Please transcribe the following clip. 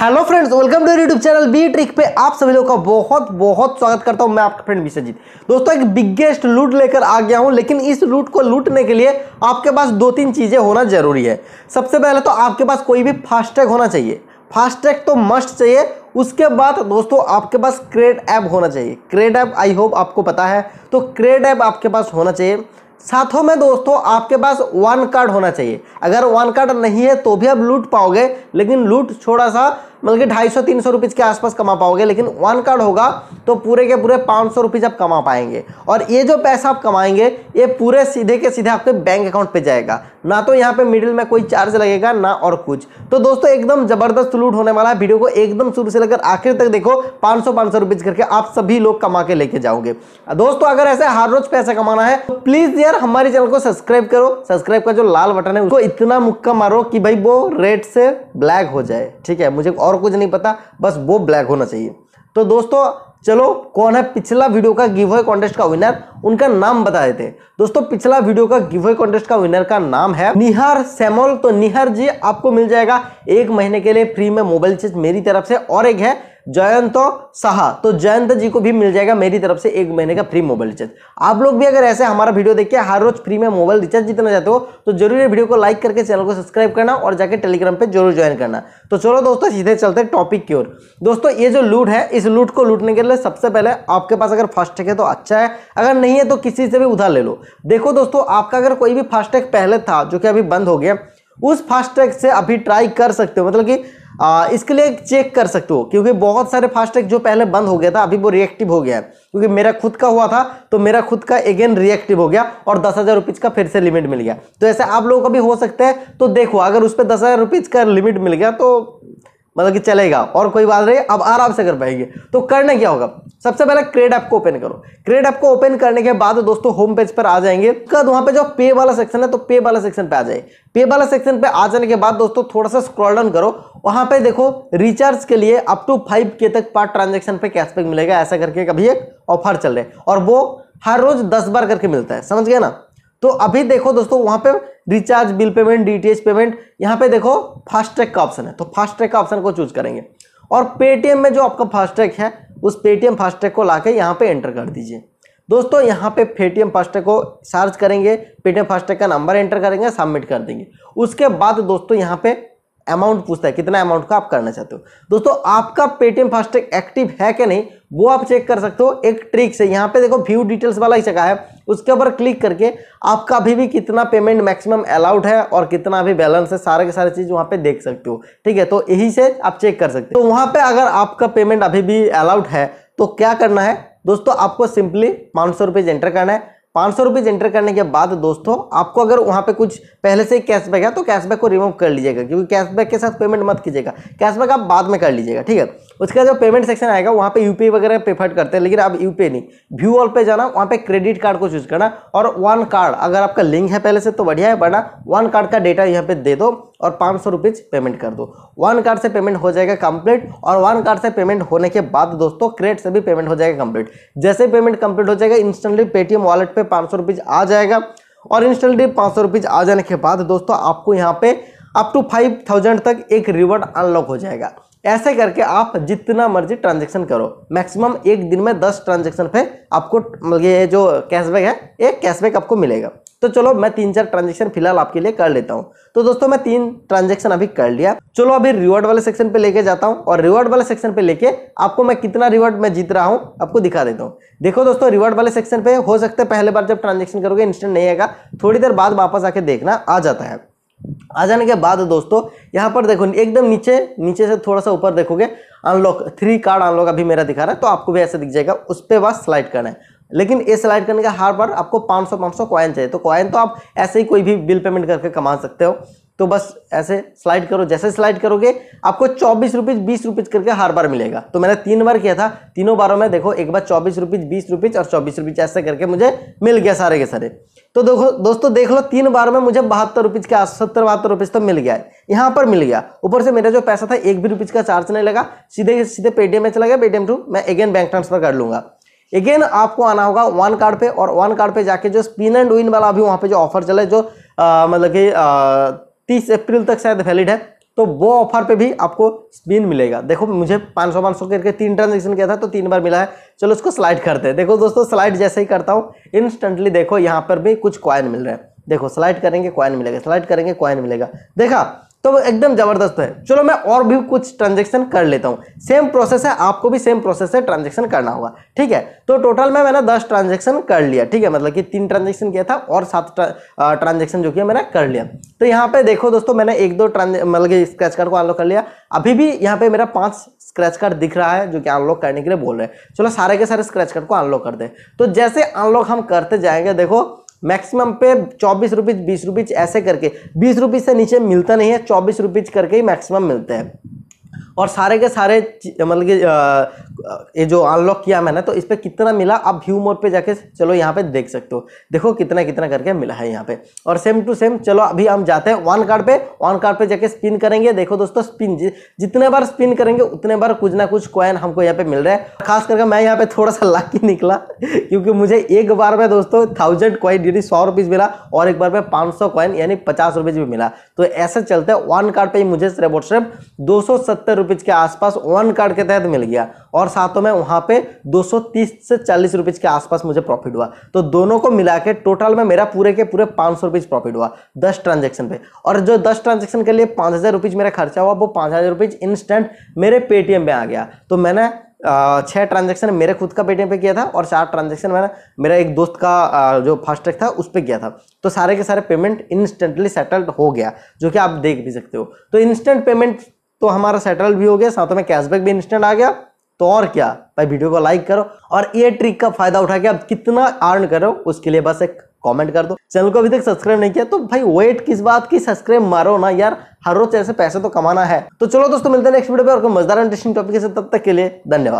hello friends welcome to YouTube channel B trick पे आप सभी लोगों का बहुत बहुत स्वागत करता हूं मैं आपका फ्रेंड विश्वजीत दोस्तों एक बिगेस्ट लूट लेकर आ गया हूं लेकिन इस लूट को लूटने के लिए आपके पास दो तीन चीज़ें होना जरूरी है सबसे पहले तो आपके पास कोई भी फास्टैग होना चाहिए फास्टैग तो मस्ट चाहिए उसके बाद दोस्तों आपके पास क्रेड ऐप होना चाहिए क्रेड ऐप आई होप आपको पता है तो क्रेड ऐप आपके पास होना चाहिए साथों में दोस्तों आपके पास वन कार्ड होना चाहिए अगर वन कार्ड नहीं है तो भी आप लूट पाओगे लेकिन लूट थोड़ा सा मतलब कि ढाई सौ तीन सौ रुपीज़ के आसपास कमा पाओगे लेकिन वन कार्ड होगा तो पूरे के पूरे पाँच सौ रुपीज़ आप कमा पाएंगे और ये जो पैसा आप कमाएंगे ये पूरे सीधे के सीधे आपके बैंक अकाउंट पे जाएगा ना तो यहाँ पे मिडिल में कोई चार्ज लगेगा ना और कुछ तो दोस्तों एकदम ज़बरदस्त लूट होने वाला है वीडियो को एकदम शुरू से लेकर आखिर तक देखो पाँच सौ पाँच सौ रुपीज़ करके आप सभी लोग कमा के लेके जाओगे दोस्तों अगर ऐसे हर रोज पैसा कमाना है तो प्लीज़ यार हमारे चैनल को सब्सक्राइब करो सब्सक्राइब का जो लाल बटन है उसको इतना मुक्का मारो कि भाई वो रेड से ब्लैक हो जाए ठीक है मुझे और कुछ नहीं पता बस वो ब्लैक होना चाहिए तो दोस्तों चलो कौन है पिछला वीडियो का गिव है कॉन्टेस्ट का विनर उनका नाम बता देते हैं दोस्तों पिछला वीडियो का गिवे कॉन्टेस्ट का विनर का नाम है निहार सेमोल तो निहार जी आपको मिल जाएगा एक महीने के लिए फ्री में मोबाइल चीज मेरी तरफ से और एक है जयंत साहा तो जयंत जी को भी मिल जाएगा मेरी तरफ से एक महीने का फ्री मोबाइल रिचार्ज आप लोग भी अगर ऐसे हमारा वीडियो देख के हर रोज फ्री में मोबाइल रिचार्ज जितना चाहते हो तो जरूर ये वीडियो को लाइक करके चैनल को सब्सक्राइब करना और जाके टेलीग्राम पे जरूर ज्वाइन करना तो चलो दोस्तों सीधे चलते टॉपिक की ओर दोस्तों ये जो लूट है इस लूट को लूटने के लिए सबसे पहले आपके पास अगर फर्स्ट है तो अच्छा है अगर नहीं नहीं है तो किसी से भी उधार ले लो देखो दोस्तों आपका अगर कोई भी फास्टैग पहले था जो कि अभी बंद हो गया उस फास्टैग से अभी ट्राई कर सकते हो मतलब कि आ, इसके लिए चेक कर सकते हो क्योंकि बहुत सारे फास्टैग जो पहले बंद हो गया था अभी वो रिएक्टिव हो गया है क्योंकि मेरा खुद का हुआ था तो मेरा खुद का अगेन रिएक्टिव हो गया और दस हज़ार रुपीज़ का फिर से लिमिट मिल गया तो ऐसे आप लोगों का भी हो सकता है तो देखो अगर उस पर दस हज़ार रुपीज़ का लिमिट मिल गया तो मतलब कि चलेगा और कोई बात नहीं अब आराम से कर पाएंगे तो करना क्या होगा सबसे पहले क्रेड ऐप को ओपन करो क्रेड ऐप को ओपन करने के बाद दोस्तों होम पेज पर आ जाएंगे उसके बाद वहाँ पे जो पे वाला सेक्शन है तो पे वाला सेक्शन पे आ जाए पे वाला सेक्शन पे आ जाने के बाद दोस्तों थोड़ा सा स्क्रॉल डाउन करो वहाँ पर देखो रिचार्ज के लिए अप टू फाइव के तक पर ट्रांजेक्शन पे कैशबैक मिलेगा ऐसा करके कभी एक ऑफर चल रहा है और वो हर रोज दस बार करके मिलता है समझ गया ना तो अभी देखो दोस्तों वहां पे recharge bill payment DTH payment यहां पे देखो फास्ट ट्रैक का ऑप्शन है तो फास्ट ट्रैक का ऑप्शन को चूज करेंगे और पेटीएम में जो आपका फास्ट ट्रैक है उस पेटीएम फास्ट ट्रैक को ला के यहाँ पे एंटर कर दीजिए दोस्तों यहाँ पे पेटीएम फास्टैग को सर्च करेंगे पेटीएम फास्टैग का नंबर एंटर करेंगे सबमिट कर देंगे उसके बाद दोस्तों यहाँ पे अमाउंट पूछता है कितना अमाउंट का आप करना चाहते हो दोस्तों आपका पेटीएम फास्टैग एक्टिव है कि नहीं वो आप चेक कर सकते हो एक ट्रिक से यहाँ पे देखो व्यू डिटेल्स वाला ही जगह है उसके ऊपर क्लिक करके आपका अभी भी कितना पेमेंट मैक्सिमम अलाउड है और कितना अभी बैलेंस है सारे के सारे चीज़ वहां पे देख सकते हो ठीक है तो यही से आप चेक कर सकते हो तो वहां पे अगर आपका पेमेंट अभी भी अलाउड है तो क्या करना है दोस्तों आपको सिंपली पाँच सौ एंटर करना है पाँच सौ रुपीज़ एंटर करने के बाद दोस्तों आपको अगर वहाँ पे कुछ पहले से ही कैशबैक है तो कैशबैक को रिमूव कर लीजिएगा क्योंकि कैशबैक के साथ पेमेंट मत कीजिएगा कैशबैक आप बाद में कर लीजिएगा ठीक है उसके बाद जो पेमेंट सेक्शन आएगा वहाँ पे यूपीआई वगैरह पेफर्ट करते हैं लेकिन आप यूपीआई नहीं व्यू ऑल पे जाना वहाँ पे क्रेडिट कार्ड को चूज करना और वन कार्ड अगर आपका लिंक है पहले से तो बढ़िया है बना वन कार्ड का डेटा यहाँ पे दे दो और पाँच सौ रुपीज़ पेमेंट कर दो वन कार्ड से पेमेंट हो जाएगा कंप्लीट और वन कार्ड से पेमेंट होने के बाद दोस्तों क्रेडिट से भी पेमेंट हो जाएगा कंप्लीट जैसे पेमेंट कंप्लीट हो जाएगा इंस्टेंटली पेटीएम वॉलेट पर पाँच सौ रुपीज़ आ जाएगा और इंस्टेंटली पाँच सौ रुपीज़ आ जाने के बाद दोस्तों आपको यहाँ पे अप टू फाइव थाउजेंड तक एक रिवॉर्ड अनलॉक हो जाएगा ऐसे करके आप जितना मर्जी ट्रांजेक्शन करो मैक्सिमम एक दिन में दस ट्रांजेक्शन पे आपको मतलब ये जो कैशबैक है एक कैशबैक आपको मिलेगा तो चलो मैं तीन चार ट्रांजेक्शन फिलहाल आपके लिए कर लेता हूँ तो दोस्तों मैं तीन ट्रांजेक्शन अभी कर लिया चलो अभी रिवॉर्ड वाले सेक्शन पे लेके जाता हूँ और रिवॉर्ड वाले सेक्शन पे लेके आपको मैं कितना रिवॉर्ड मैं जीत रहा हूँ आपको दिखा देता हूँ देखो दोस्तों रिवॉर्ड वाले सेक्शन पे हो सकता है पहले बार जब ट्रांजेक्शन करोगे इंस्टेंट नहीं आएगा थोड़ी देर बाद वापस आके देखना आ जाता है आ जाने के बाद दोस्तों यहाँ पर देखो एकदम नीचे नीचे से थोड़ा सा ऊपर देखोगे अनलॉक थ्री कार्ड अनलॉक अभी मेरा दिखा रहा है तो आपको भी ऐसे दिख जाएगा उस पर बस स्लाइड करना है लेकिन ये स्लाइड करने का हर बार आपको 500 500 कॉइन चाहिए तो कॉइन तो आप ऐसे ही कोई भी बिल पेमेंट करके कमा सकते हो तो बस ऐसे स्लाइड करो जैसे स्लाइड करोगे आपको चौबीस रुपीज़ बीस रुपीज़ करके हर बार मिलेगा तो मैंने तीन बार किया था तीनों बारों में देखो एक बार चौबीस रुपीज़ बीस रुपीज़ और चौबीस रुपीज़ ऐसे करके मुझे मिल गया सारे के सारे तो देखो दोस्तों देख लो तीन बार में मुझे बहत्तर रुपीज़ के सत्तर बहत्तर रुपीज़ तो मिल गया है यहाँ पर मिल गया ऊपर से मेरा जो पैसा था एक भी रुपीज़ का चार्ज नहीं लगा सीधे सीधे पेटीएम में चला गया पेटीएम टू मैं अगेन बैंक ट्रांसफर कर लूँगा अगेन आपको आना होगा वन कार्ड पे और वन कार्ड पे जाके जो स्पिन एंड विन वाला अभी वहाँ पे जो ऑफर चला है जो मतलब कि तीस अप्रैल तक शायद वैलिड है तो वो ऑफर पे भी आपको स्पिन मिलेगा देखो मुझे 500 500 करके तीन ट्रांजेक्शन किया था तो तीन बार मिला है चलो उसको स्लाइड करते हैं देखो दोस्तों स्लाइड जैसे ही करता हूँ इंस्टेंटली देखो यहाँ पर भी कुछ कॉइन मिल रहा है देखो स्लाइड करेंगे कॉइन मिलेगा स्लाइड करेंगे कॉइन मिलेगा देखा तो वो एकदम ज़बरदस्त है चलो मैं और भी कुछ ट्रांजेक्शन कर लेता हूँ सेम प्रोसेस है आपको भी सेम प्रोसेस से ट्रांजेक्शन करना होगा ठीक है तो टोटल में मैंने दस ट्रांजेक्शन कर लिया ठीक है मतलब कि तीन ट्रांजेक्शन किया था और सात ट्रांजेक्शन जो किया मैंने कर लिया तो यहाँ पे देखो दोस्तों मैंने एक दो मतलब कि स्क्रैच कार्ड को अनलॉक कर लिया अभी भी यहाँ पे मेरा पाँच स्क्रैच कार्ड दिख रहा है जो कि अनलॉक करने के लिए बोल रहे हैं चलो सारे के सारे स्क्रैच कार्ड को अनलॉक कर दे तो जैसे अनलॉक हम करते जाएंगे देखो मैक्सिमम पे चौबीस रुपीज बीस रुपीज ऐसे करके बीस रुपीज से नीचे मिलता नहीं है चौबीस रुपीज करके ही मैक्सिमम मिलते हैं और सारे के सारे मतलब कि ये जो अनलॉक किया मैंने तो इस पर कितना मिला आप व्यू मोड पे जाके चलो यहाँ पे देख सकते हो देखो कितना कितना करके मिला है यहाँ पे और सेम टू सेम चलो अभी हम जाते हैं वन कार्ड पे वन कार्ड पे जाके स्पिन करेंगे देखो दोस्तों स्पिन जि, जितने बार स्पिन करेंगे उतने बार कुछ ना कुछ कॉइन हमको यहाँ पे मिल रहा है खास करके मैं यहाँ पे थोड़ा सा लाकी निकला क्योंकि मुझे एक बार में दोस्तों थाउजेंड कॉइन यानी सौ मिला और एक बार में पाँच सौ यानी पचास भी मिला तो ऐसे चलते वन कार्ड पर ही मुझे सिर्फ और सिर्फ दो सौ सत्तर के आसपास वन कार्ड के तहत मिल गया और सातों में वहाँ पे 230 से 40 रुपीज़ के आसपास मुझे प्रॉफिट हुआ तो दोनों को मिला के टोटल में मेरा पूरे के पूरे पाँच सौ रुपीज़ प्रॉफिट हुआ दस ट्रांजेक्शन पे और जो दस ट्रांजेक्शन के लिए पाँच हज़ार रुपीज़ मेरा खर्चा हुआ वो पाँच हज़ार रुपीज़ इंस्टेंट मेरे पेटीएम में आ गया तो मैंने छः ट्रांजेक्शन मेरे खुद का पेटीएम पे किया था और चार ट्रांजेक्शन मैंने मेरा एक दोस्त का जो फास्ट्रैक था उस पर किया था तो सारे के सारे पेमेंट इंस्टेंटली सेटल्ड हो गया जो कि आप देख भी सकते हो तो इंस्टेंट पेमेंट तो हमारा सेटल भी हो गया साथ में कैशबैक भी इंस्टेंट आ गया तो और क्या भाई वीडियो को लाइक करो और ये ट्रिक का फायदा उठा के आप कितना अर्न करो उसके लिए बस एक कमेंट कर दो चैनल को अभी तक सब्सक्राइब नहीं किया तो भाई वेट किस बात की सब्सक्राइब मारो ना यार हर रोज ऐसे पैसे तो कमाना है तो चलो दोस्तों मिलते हैं नेक्स्ट वीडियो पे और इंटरेस्टिंग टॉपिक के साथ तब तक के लिए धन्यवाद